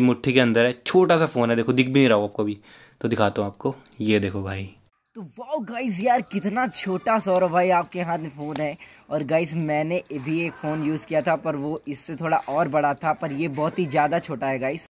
मेरी मुट्ठी के अंदर है छोटा सा फ़ोन है देखो दिख भी नहीं रहा हो आपको अभी तो दिखाता हूँ आपको ये देखो भाई तो वाओ गाइस यार कितना छोटा सौरभ भाई आपके हाथ में फ़ोन है और गाइस मैंने भी एक फ़ोन यूज़ किया था पर वो इससे थोड़ा और बड़ा था पर ये बहुत ही ज़्यादा छोटा है गाइस